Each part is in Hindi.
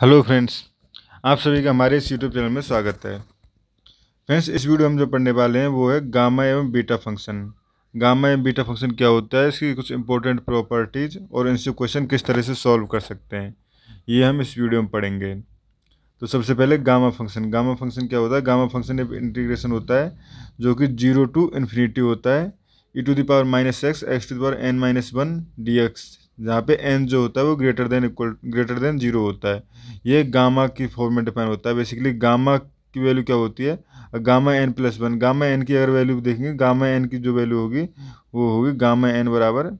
हेलो फ्रेंड्स आप सभी का हमारे इस यूट्यूब चैनल में स्वागत है फ्रेंड्स इस वीडियो हम जो पढ़ने वाले हैं वो है गामा एवं बीटा फंक्शन गामा एवं बीटा फंक्शन क्या होता है इसकी कुछ इंपॉर्टेंट प्रॉपर्टीज़ और इनसे क्वेश्चन किस तरह से सॉल्व कर सकते हैं ये हम इस वीडियो में पढ़ेंगे तो सबसे पहले गामा फंक्शन गामा फंक्शन क्या होता है गामा फंक्शन एक इंटीग्रेशन होता है जो कि जीरो टू इन्फिनिटी होता है E to the power minus x x to the power N minus one D x जहाँ पे एन जो होता है वो greater than equal greater than zero होता है ये गामा की फॉर्म में डिपेंड होता है बेसिकली गामा की वैल्यू क्या होती है gamma N plus one gamma N की अगर वैल्यू देखेंगे गामा एन की जो वैल्यू होगी वो होगी गामा एन बराबर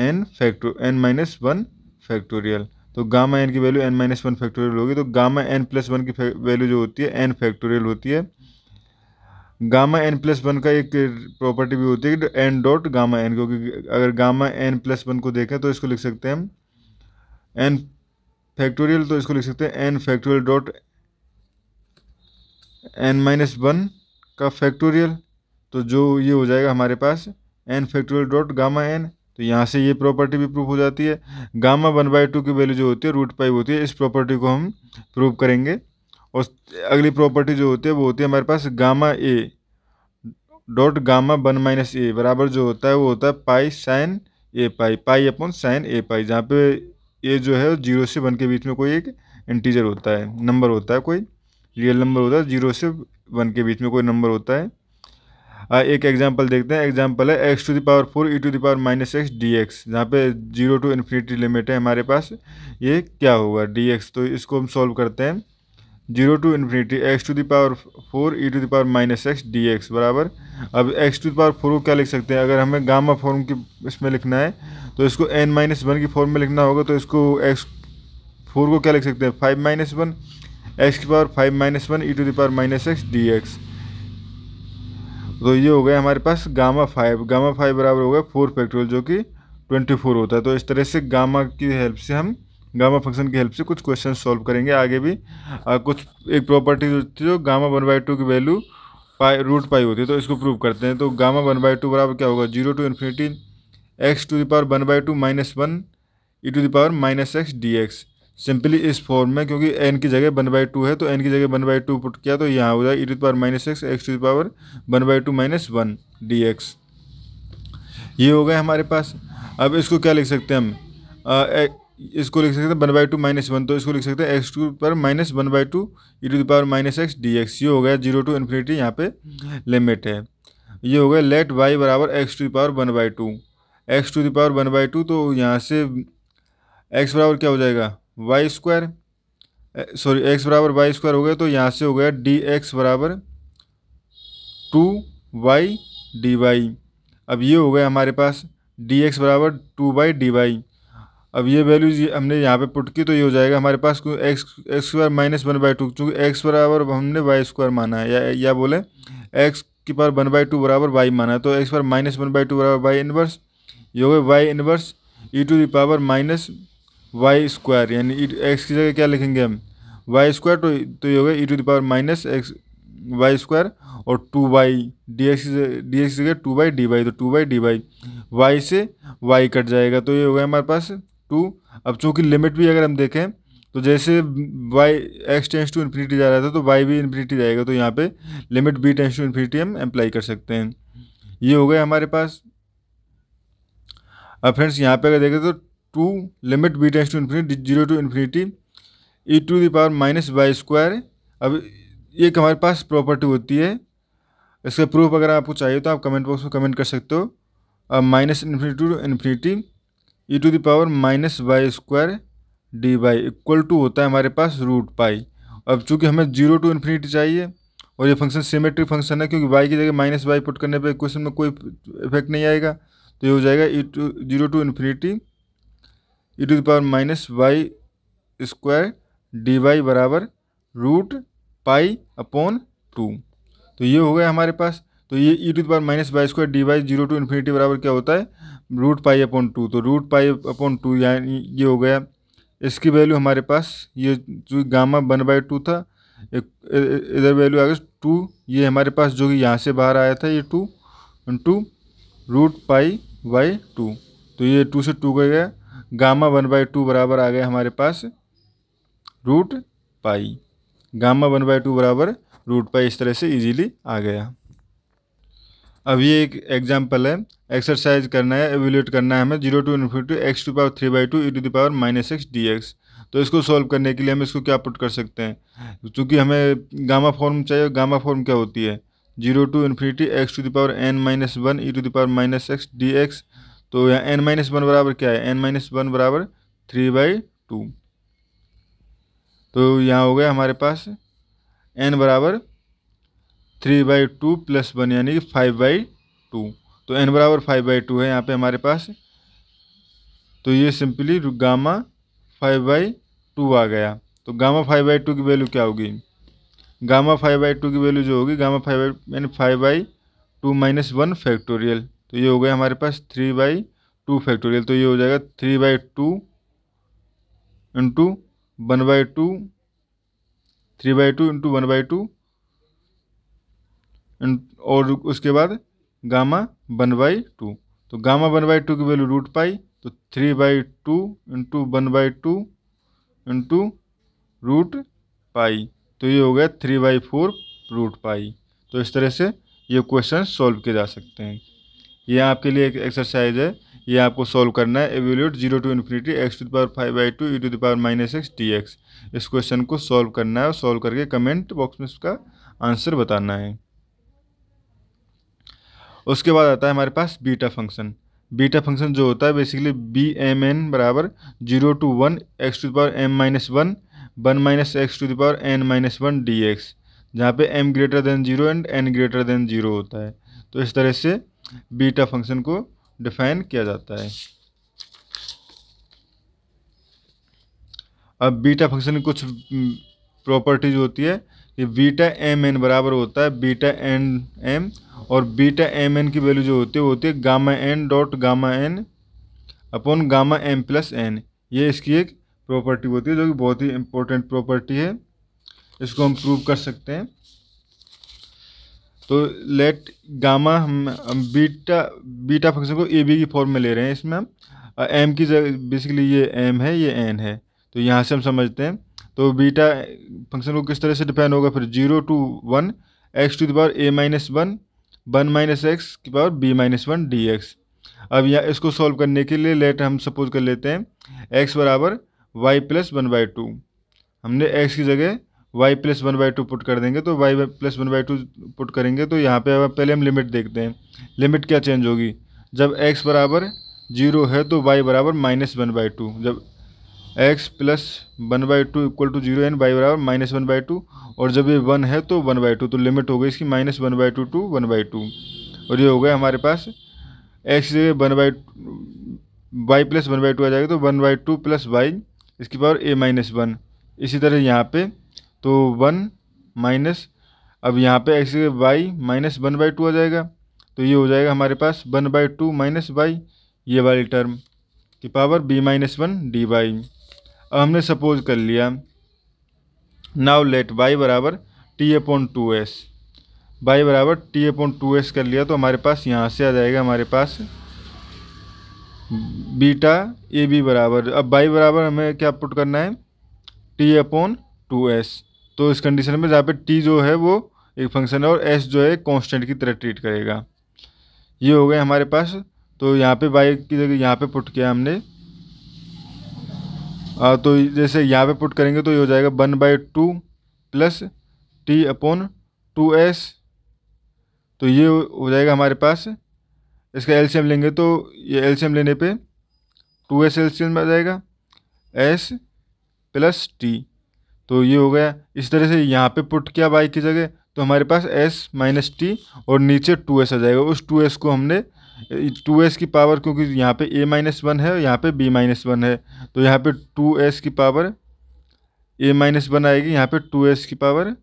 एन फैक्टो एन माइनस वन फैक्टोरियल तो गामा एन की value N minus one factorial होगी तो गामा एन प्लस वन की वैल्यू जो होती है एन फैक्टोरियल होती है गामा एन प्लस वन का एक प्रॉपर्टी भी होती है एन डॉट गामा एन क्योंकि अगर गामा एन प्लस वन को देखें तो इसको लिख सकते हैं हम एन फैक्टोरियल तो इसको लिख सकते हैं N factorial dot N minus one का फैक्टोरियल तो जो ये हो जाएगा हमारे पास N factorial dot gamma N तो यहाँ से ये प्रॉपर्टी भी प्रूफ हो जाती है गामा वन बाई टू की वैल्यू जो होती है रूट पाई होती है इस प्रॉपर्टी को हम प्रूव करेंगे और अगली प्रॉपर्टी जो होती है वो होती है हमारे पास gamma A dot gamma one minus A बराबर जो होता है वो होता है pi sine A pi pi upon sine A pi जहाँ पे ए जो है जीरो से वन के बीच में कोई एक इंटीजर होता है नंबर होता है कोई रियल नंबर होता है जीरो से वन के बीच में कोई नंबर होता है आ, एक एग्ज़ाम्पल देखते हैं एग्जाम्पल है X to the power four E to the power minus x D x जहाँ पे जीरो टू इन्फिनिटी लिमिट है हमारे पास ये क्या होगा डी एक्स तो इसको हम सॉल्व करते हैं zero to infinity x to the power four E to the power minus x D x बराबर अब एक्स टू दावर फोर को क्या लिख सकते हैं अगर हमें गामा फॉर्म की इसमें लिखना है तो इसको एन माइनस वन की फॉर्म में लिखना होगा तो इसको एक्स फोर को क्या लिख सकते हैं फाइव माइनस वन एक्स की power five minus one e to the power minus x D x तो ये हो गया हमारे पास गामा फाइव गामा फाइव बराबर हो गया फोर फैक्टोरियल जो कि ट्वेंटी फोर होता है तो इस तरह से गामा की हेल्प से हम गामा फंक्शन की हेल्प से कुछ क्वेश्चन सॉल्व करेंगे आगे भी आ, कुछ एक प्रॉपर्टी होती है जो गामा वन बाई टू की वैल्यू पाई रूट पाई होती है तो इसको प्रूव करते हैं तो गामा वन बाई टू बराबर क्या होगा zero to infinity x to the power one by two minus one e to the power minus x D x simply इस फॉर्म में क्योंकि एन की जगह वन बाई टू है तो एन की जगह वन बाई टू पुट किया तो यहाँ हो जाएगा e to the power minus x x to the power one by two minus one D x ये हो गए हमारे पास अब इसको क्या लिख सकते हैं हम इसको लिख सकते हैं one by two minus one तो इसको लिख सकते हैं एक्स टू पर minus one by two E to the power minus x D x ये हो गया जीरो टू इन्फिनिटी यहाँ पे लिमिट है ये हो गया लेट वाई बराबर x to the power one by two x to the power one by two तो यहाँ से एक्स बराबर क्या हो जाएगा वाई स्क्वायर सॉरी एक्स बराबर वाई स्क्वायर हो गया तो यहाँ से हो गया डी एक्स बराबर टू वाई डी वाई अब ये हो गया हमारे पास डी एक्स बराबर टू बाई डी वाई अब ये वैल्यूज ये हमने यहाँ पे पुट की तो ये हो जाएगा हमारे पास x x square minus one by two चूँकि एक्स बराबर हमने वाई स्क्वायर माना है या या बोले एक्स की पावर वन बाई टू बराबर वाई माना है तो एक्स पर माइनस वन बाई टू बराबर वाई इनवर्स ये हो गए y inverse e to the power minus y square यानी एक्स e, की जगह क्या लिखेंगे हम वाई स्क्वायर तो तो ये हो गया e to the power minus x y square और two y d x D x की जगह टू बाई डी वाई तो two by d y y से वाई कट जाएगा तो ये हो गया हमारे पास टू अब चूँकि लिमिट भी अगर हम देखें तो जैसे y x tends to infinity जा रहा था तो वाई भी इन्फिनिटी जाएगा तो यहाँ पे limit b tends to infinity हम अप्लाई कर सकते हैं ये हो गया हमारे पास अब फ्रेंड्स यहाँ पे अगर देखें तो to limit b tends to infinity zero to infinity E to the power power minus y square अब एक हमारे पास प्रॉपर्टी होती है इसका प्रूफ अगर आपको चाहिए तो आप कमेंट बॉक्स में कमेंट कर सकते हो अब minus infinity to infinity E to power minus y square d y equal to होता है हमारे पास रूट पाई अब चूंकि हमें जीरो टू इन्फिनिटी चाहिए और ये फंक्शन सिमेट्रिक फंक्शन है क्योंकि वाई की जगह माइनस वाई पुट करने पर क्वेश्चन में कोई इफेक्ट नहीं आएगा तो ये हो जाएगा e to zero to infinity E to power minus y square d y बराबर रूट पाई अपॉन टू तो ये हो गया हमारे पास तो ये e to power minus y square d y zero to infinity बराबर क्या होता है रूट पाई अपॉन टू तो रूट पाई अपॉन टू यानी ये हो गया इसकी वैल्यू हमारे पास ये जो गामा वन बाई टू था इधर वैल्यू आ गई टू ये हमारे पास जो कि यहाँ से बाहर आया था ये two two root pi by two तो ये टू से टू गया गामा वन बाई टू बराबर आ गया हमारे पास root pi gamma one by two बराबर रूट पाई इस तरह से इजीली आ गया अभी एक एग्जाम्पल है एक्सरसाइज करना है एवेल्यूट करना है हमें zero to infinity x to power three by two E to the power minus x D x तो इसको सॉल्व करने के लिए हम इसको क्या पुट कर सकते हैं चूँकि हमें गामा फॉर्म चाहिए गामा फॉर्म क्या होती है zero to infinity x to the power N minus one e to the power minus x D x तो यहाँ एन माइनस वन बराबर क्या है एन माइनस वन बराबर थ्री बाई टू तो यहाँ हो गया हमारे पास एन बराबर three by two plus one यानी कि फाइव बाई टू तो एन बराबर फाइव बाई टू है यहाँ पे हमारे पास तो ये simply gamma five by two आ गया तो गामा फाइव बाई टू की वैल्यू क्या होगी गामा फाइव बाई टू की वैल्यू जो होगी गामा फाइव बाई यानी five by two minus one factorial तो ये हो गया हमारे पास थ्री बाई टू फैक्टोरियल तो ये हो जाएगा three by two into one by two three by two into one by two और उसके बाद गामा वन बाई टू तो गामा वन बाई टू की वैल्यू रूट पाई तो three by two into one by two into root pi तो ये हो गया three by four root pi तो इस तरह से ये क्वेश्चन सॉल्व किए जा सकते हैं ये आपके लिए एक एक्सरसाइज है ये आपको सॉल्व करना है evaluate zero to infinity x to the power five by two E to the power minus x D x इस क्वेश्चन को सॉल्व करना है और सॉल्व करके कमेंट बॉक्स में इसका आंसर बताना है उसके बाद आता है हमारे पास बीटा फंक्शन बीटा फंक्शन जो होता है बेसिकली बी एम एन बराबर zero to one x to the power m minus one one minus x to the power n minus one D x जहाँ पर m greater than zero and n greater than zero होता है तो इस तरह से बीटा फंक्शन को डिफाइन किया जाता है अब बीटा फंक्शन कुछ प्रॉपर्टीज होती है ये बीटा एम एन बराबर होता है बीटा एन एम और बीटा एम एन की वैल्यू जो होती है वो होती है gamma n dot gamma N upon gamma M plus n ये इसकी एक प्रॉपर्टी होती है जो कि बहुत ही इम्पोर्टेंट प्रॉपर्टी है इसको हम प्रूव कर सकते हैं तो लेट गामा हम बीटा बीटा फंक्शन को ए बी की फॉर्म में ले रहे हैं इसमें हम एम की जगह बेसिकली ये एम है ये एन है तो यहाँ से हम समझते हैं तो बीटा फंक्शन को किस तरह से डिफाइन होगा फिर zero to one x to the power A minus one one minus x की power B minus one D x अब यहाँ इसको सॉल्व करने के लिए लेट हम सपोज कर लेते हैं एक्स बराबर y plus one by two हमने एक्स की जगह y plus one by two put कर देंगे तो y plus one by two put करेंगे तो यहाँ पे पहले हम लिमिट देखते हैं लिमिट क्या चेंज होगी जब एक्स बराबर जीरो है तो वाई बराबर माइनस वन बाई टू जब x plus one by two equal to zero n by बराबर माइनस वन बाई टू और जब ये वन है तो वन बाई टू तो लिमिट हो गई इसकी minus one by two to one by two और ये हो गया हमारे पास एक्स जगह one by y plus one by two आ जाएगा तो one by two plus y इसकी पावर ए माइनस वन इसी तरह यहाँ पे तो वन माइनस अब यहाँ पे एक्स जगह y minus one by two आ जाएगा तो ये हो जाएगा हमारे पास one by two minus y ये वाली टर्म की power B minus one d y हमने सपोज कर लिया नाउ लेट वाई बराबर t upon two s y बराबर टी अपॉन टू एस कर लिया तो हमारे पास यहाँ से आ जाएगा हमारे पास बीटा ए बी बराबर अब वाई बराबर हमें क्या पुट करना है टी अपॉन टू एस तो इस कंडीशन में जहाँ पे टी जो है वो एक फंक्शन है और एस जो है कांस्टेंट की तरह ट्रीट करेगा ये हो गए हमारे पास तो यहाँ पे वाई की जगह यहाँ पे पुट किया हमने तो जैसे यहाँ पे पुट करेंगे तो ये हो जाएगा one by two plus t upon two S तो ये हो जाएगा हमारे पास इसका एलसीएम लेंगे तो ये एलसीएम लेने पे टू एस एलसीएम आ जाएगा एस प्लस टी तो ये हो गया इस तरह से यहाँ पे पुट किया बाई की जगह तो हमारे पास एस माइनस टी और नीचे टू एस आ जाएगा उस टू एस को हमने टू एस की पावर क्योंकि यहाँ पे ए माइनस वन है और यहाँ पे बी माइनस वन है तो यहाँ पे टू एस की पावर ए माइनस वन आएगी यहाँ पे टू एस की पावर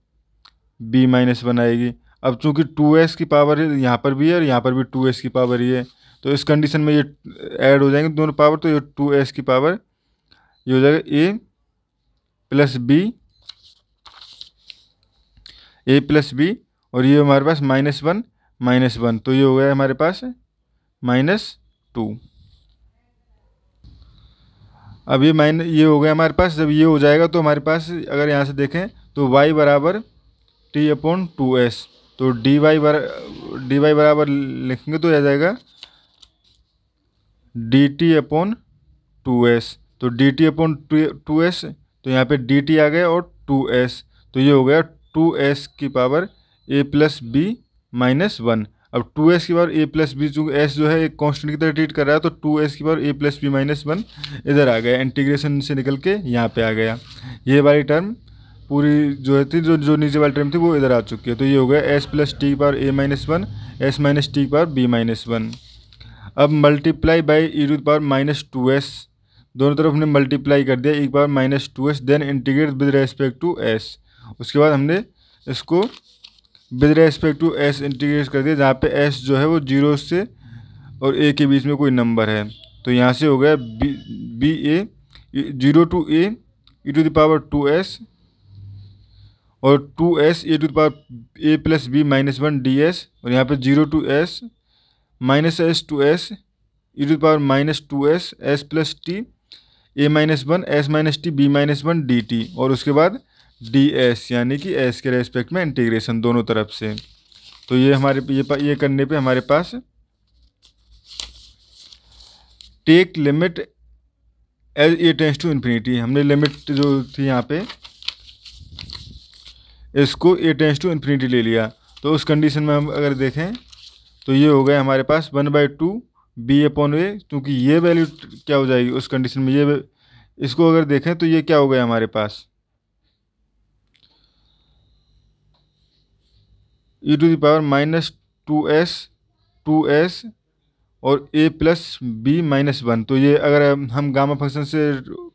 बी माइनस वन आएगी अब चूँकि टू एस की पावर यहाँ पर भी है और यहाँ पर भी टू एस की पावर ही है तो इस कंडीशन में ये ऐड हो जाएंगे दोनों पावर तो ये टू एस की पावर ये हो जाएगा a plus b a plus B और ये हमारे पास माइनस वन माइनस वन तो ये हो गया हमारे पास माइनस टू अब ये माइन ये हो गया हमारे पास जब ये हो जाएगा तो हमारे पास अगर यहाँ से देखें तो y बराबर टी अपॉन टू एस तो डी वाई बरा डी वाई बराबर लिखेंगे तो आ जाएगा d t upon two S तो d t upon two S तो यहाँ पे डी टी आ गया और टू एस तो ये हो गया टू एस की power a plus B minus one अब टू एस की पावर ए प्लस बी चूँकि एस जो है एक कांस्टेंट की तरह ट्रीट कर रहा है तो टू एस की power a plus B minus one इधर आ गया इंटीग्रेशन से निकल के यहाँ पे आ गया ये वाली टर्म पूरी जो है थी जो जो नीचे वाली टर्म थी वो इधर आ चुकी है तो ये हो गया एस प्लस टी पावर ए minus one S minus t power B minus one अब multiply by e to power minus two s दोनों तरफ हमने मल्टीप्लाई कर दिया e power minus two s then integrate with respect to s उसके बाद हमने इसको with respect to s integrate कर दिया जहाँ पे एस जो है वो जीरो से और ए के बीच में कोई नंबर है तो यहाँ से हो गया B B A zero to A E to power two S और two S A to the power A plus B minus one D S और यहाँ पे zero to S minus S two S E to the power minus two S S plus T A minus one S minus T B minus one D T और उसके बाद डी एस यानी कि एस के रेस्पेक्ट में इंटीग्रेशन दोनों तरफ से तो ये हमारे ये ये करने पे हमारे पास take limit as A tends to infinity हमने लिमिट जो थी यहाँ पे इसको ए टेंस टू इन्फिनिटी ले लिया तो उस कंडीशन में हम अगर देखें तो ये हो गया हमारे पास one by two B upon A क्योंकि ये वैल्यू क्या हो जाएगी उस कंडीशन में ये इसको अगर देखें तो ये क्या हो गया हमारे पास E to the power power minus two S two S और A plus B minus one तो ये अगर हम गामा फंक्शन से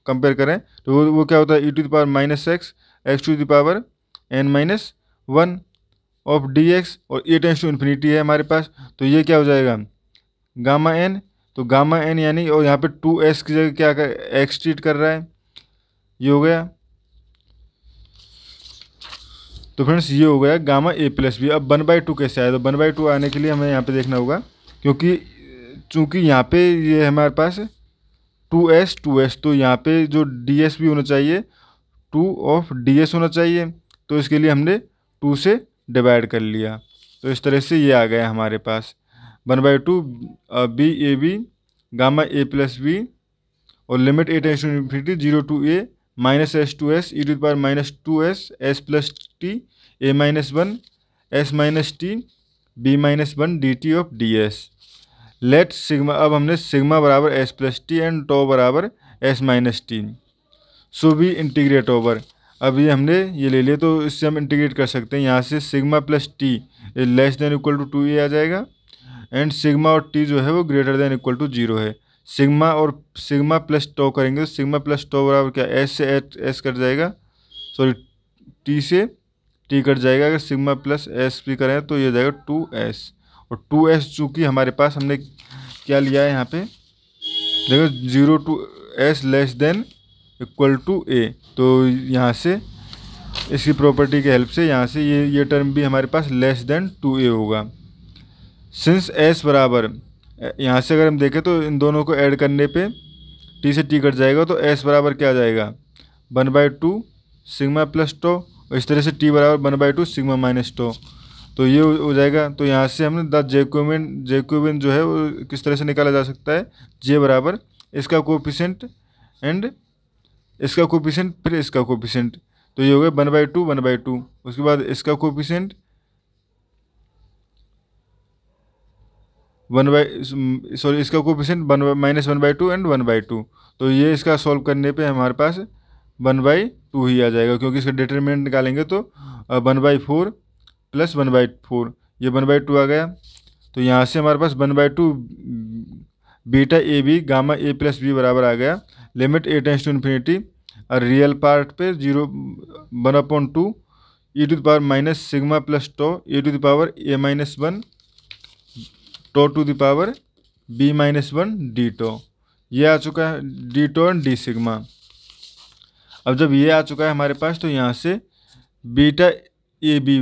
कंपेयर करें तो वो, वो क्या होता है E to the power minus x x to the power power N minus one of D X और ए टेंस टू इन्फिनिटी है हमारे पास तो ये क्या हो जाएगा गामा एन तो गामा एन यानी और यहाँ पे टू एस की जगह क्या कर एक्स ट्रीट कर रहा है ये हो गया तो फ्रेंड्स ये हो गया गामा ए प्लस बी अब वन बाई टू कैसे आया तो वन बाई टू आने के लिए हमें यहाँ पे देखना होगा क्योंकि चूँकि यहाँ पे ये हमारे पास टू एस टू एस तो यहाँ पे जो डी एस भी होना चाहिए टू ऑफ डी एस होना चाहिए तो इसके लिए हमने टू से डिवाइड कर लिया तो इस तरह से ये आ गया हमारे पास one by two B A B gamma A plus B और limit A tends to infinity zero to A minus S two S E to power minus two S S plus T A minus one S minus T B minus one D T of D S let sigma अब हमने सिग्मा बराबर S plus T and tau बराबर S minus T so be integrate over अब ये हमने ये ले लिया तो इससे हम इंटीग्रेट कर सकते हैं यहाँ से sigma plus T less than equal to two A आ जाएगा एंड सिग्मा और टी जो है वो greater than equal to zero है सिग्मा और सिग्मा प्लस टो करेंगे तो सिग्मा प्लस टो बराबर क्या एस से एच एस कट जाएगा सॉरी टी से टी कट जाएगा अगर सिग्मा प्लस एस भी करें तो ये जाएगा टू एस और टू एस चूँकि हमारे पास हमने क्या लिया है यहाँ पे देखो zero to S less than equal to A तो यहाँ से इसकी प्रॉपर्टी के हेल्प से यहाँ से ये ये टर्म भी हमारे पास लेस देन टू ए होगा सिंस एस बराबर यहाँ से अगर हम देखें तो इन दोनों को ऐड करने पे टी से टी कट जाएगा तो एस बराबर क्या आ जाएगा one by two sigma plus tau और इस तरह से टी बराबर one by two sigma minus tau तो ये हो जाएगा तो यहाँ से हमने द जेकोबिन जेकोबिन जो है वो किस तरह से निकाला जा सकता है जे बराबर इसका कोपिशेंट एंड इसका कोपिशेंट फिर इसका कोपिशेंट तो ये हो गया one by two one by two उसके बाद इसका कोपिशेंट वन बाई सॉरी इसका coefficient one minus one by two and one by two तो ये इसका सॉल्व करने पे हमारे पास वन बाई टू ही आ जाएगा क्योंकि इसका डिटरमिनेंट निकालेंगे तो हाँ। One by four plus one by four ये वन बाई टू आ गया तो यहाँ से हमारे पास one by two beta A B gamma A plus B बराबर आ गया limit A tends to infinity और रियल पार्ट पे zero one upon two E to the power minus sigma plus tau A to the power A minus one tau to the power B minus one D tau ये आ चुका है D tau and D sigma अब जब ये आ चुका है हमारे पास तो यहाँ से beta A B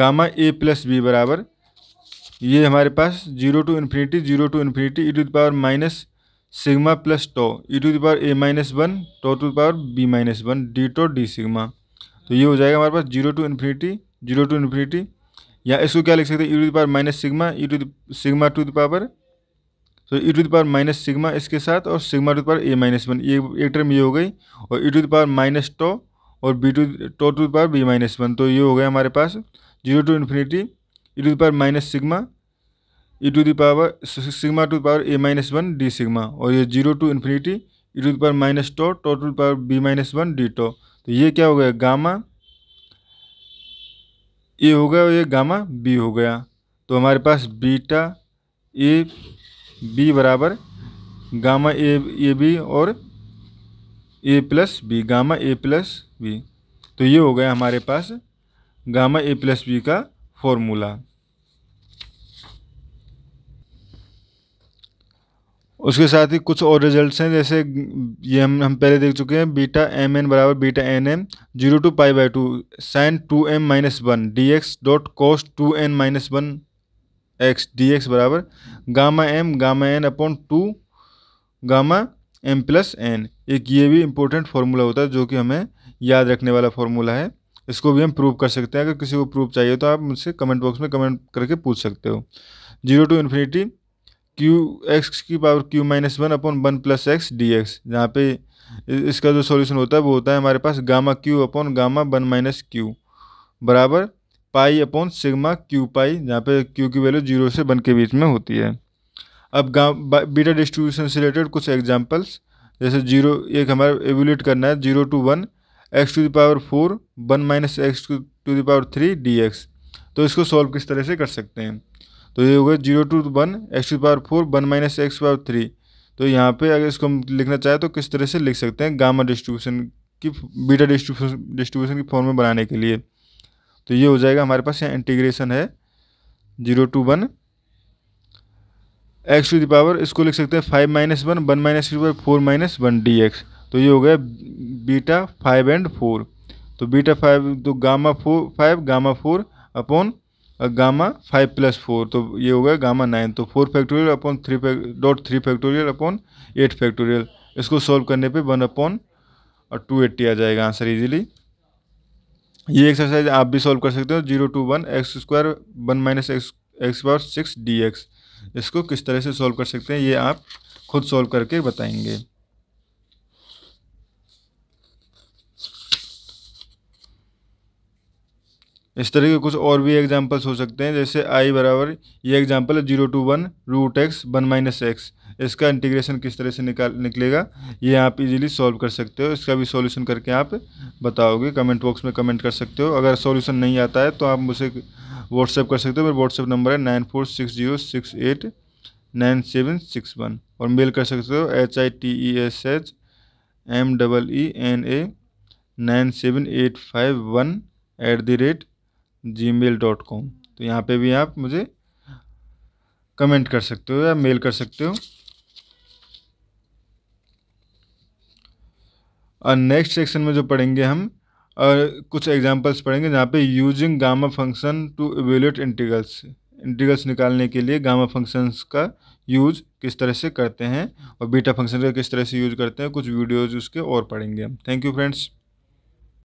gamma A plus B बराबर ये हमारे पास zero to infinity zero to infinity E to the power minus sigma plus tau E to the power A minus one tau to the power B minus one D tau D sigma तो ये हो जाएगा हमारे पास zero to infinity zero to infinity या इसको क्या लिख सकते हैं E to the power minus sigma E to sigma to the power तो E to the power minus sigma इसके साथ और sigma to the power A minus one ये एक टर्म ये हो गई और E to the power minus tau और B to tau to the power B minus one तो ये हो गया हमारे पास zero to infinity E to the power minus sigma E to the power sigma to the power A minus one D sigma और ये zero to infinity E to the power minus tau tau to the power B minus one D tau तो ये क्या हो गया गामा ए हो गया और ये गामा बी हो गया तो हमारे पास बीटा ए बी बराबर गामा ए ए बी और A plus B gamma A plus B तो ये हो गया हमारे पास गामा ए प्लस बी का फॉर्मूला उसके साथ ही कुछ और रिजल्ट्स हैं जैसे ये हम हम पहले देख चुके हैं बीटा एम एन बराबर beta N M zero to pi by two sine two M minus one D X dot cos two N minus one X D x बराबर gamma M gamma N upon two gamma M plus N एक ये भी इम्पोर्टेंट फार्मूला होता है जो कि हमें याद रखने वाला फार्मूला है इसको भी हम प्रूव कर सकते हैं अगर किसी को प्रूव चाहिए तो आप मुझसे कमेंट बॉक्स में कमेंट करके पूछ सकते हो zero to infinity Q X की power Q minus one upon one plus X D x जहाँ पे इसका जो सॉल्यूशन होता है वो होता है हमारे पास gamma Q upon gamma one minus Q बराबर pi upon sigma Q pi जहाँ पे क्यू की वैल्यू जीरो से वन के बीच में होती है अब बीटा डिस्ट्रीब्यूशन से रिलेटेड कुछ एग्जांपल्स जैसे जीरो एक हमारा एवोल्यूट करना है zero to one x to the power four one minus x to the power three D x तो इसको सॉल्व किस तरह से कर सकते हैं तो ये हो गया zero to one x to power four one minus X power three तो यहाँ पे अगर इसको हम लिखना चाहें तो किस तरह से लिख सकते हैं गामा डिस्ट्रीब्यूशन की बीटा डिस्ट्रीब्यूशन डिस्ट्रीब्यूशन की फॉर्म में बनाने के लिए तो ये हो जाएगा हमारे पास यहाँ इंटीग्रेशन है zero to one x to the power इसको लिख सकते हैं five minus one one minus की power four minus one D x तो ये हो गया बीटा फाइव एंड फोर तो बीटा फाइव तो gamma four five gamma four upon gamma five plus four तो ये हो गया गामा नाइन तो four factorial upon three dot three factorial upon eight factorial इसको सॉल्व करने पे वन अपॉन और टू एट्टी आ जाएगा आंसर इजीली ये एक्सरसाइज आप भी सॉल्व कर सकते हो zero to one X square one minus x X power six D X इसको किस तरह से सॉल्व कर सकते हैं ये आप खुद सॉल्व करके बताएंगे इस तरह के कुछ और भी एग्जांपल्स हो सकते हैं जैसे आई बराबर ये एग्जांपल है zero to one root X one minus X इसका इंटीग्रेशन किस तरह से निकाल निकलेगा ये आप इजीली सॉल्व कर सकते हो इसका भी सॉल्यूशन करके आप बताओगे कमेंट बॉक्स में कमेंट कर सकते हो अगर सॉल्यूशन नहीं आता है तो आप मुझे व्हाट्सएप कर सकते हो मेरा व्हाट्सएप नंबर है nine four six zero six eight nine seven six one और मेल कर सकते हो H I T E S H M double E N A nine seven eight five one rate Gmail dot com तो यहाँ पे भी आप मुझे कमेंट कर सकते हो या मेल कर सकते हो और नेक्स्ट सेक्शन में जो पढ़ेंगे हम और कुछ एग्जांपल्स पढ़ेंगे जहाँ पे using gamma function to evaluate integrals integrals निकालने के लिए गामा फंक्शंस का यूज किस तरह से करते हैं और बीटा फंक्शन का किस तरह से यूज करते हैं कुछ वीडियोज उसके और पढ़ेंगे हम थैंक यू फ्रेंड्स